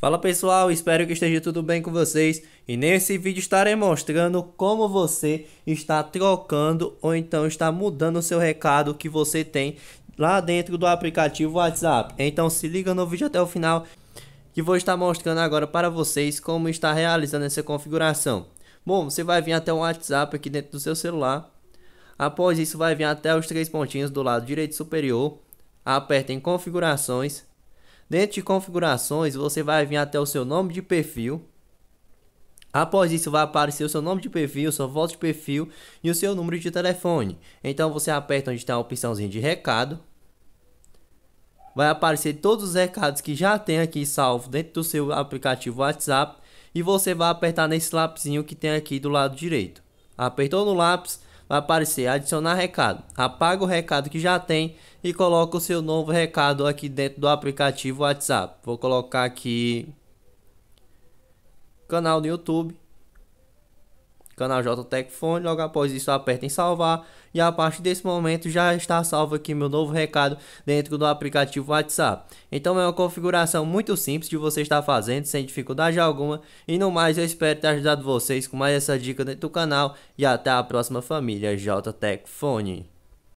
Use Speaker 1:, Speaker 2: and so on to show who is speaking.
Speaker 1: Fala pessoal, espero que esteja tudo bem com vocês e nesse vídeo estarei mostrando como você está trocando ou então está mudando o seu recado que você tem lá dentro do aplicativo WhatsApp. Então se liga no vídeo até o final que vou estar mostrando agora para vocês como está realizando essa configuração. Bom, você vai vir até o WhatsApp aqui dentro do seu celular. Após isso vai vir até os três pontinhos do lado direito superior. Aperta em configurações Dentro de configurações, você vai vir até o seu nome de perfil. Após isso, vai aparecer o seu nome de perfil, sua voz de perfil e o seu número de telefone. Então, você aperta onde está a opçãozinha de recado. Vai aparecer todos os recados que já tem aqui salvo dentro do seu aplicativo WhatsApp. E você vai apertar nesse lápisinho que tem aqui do lado direito. Apertou no lápis, vai aparecer adicionar recado. Apaga o recado que já tem e coloca o seu novo recado aqui dentro do aplicativo WhatsApp. Vou colocar aqui canal do YouTube Canal Tech Fone. Logo após isso, aperta em salvar. E a partir desse momento já está salvo aqui meu novo recado dentro do aplicativo WhatsApp. Então é uma configuração muito simples de você estar fazendo, sem dificuldade alguma. E no mais, eu espero ter ajudado vocês com mais essa dica dentro do canal. E até a próxima família Tech Fone.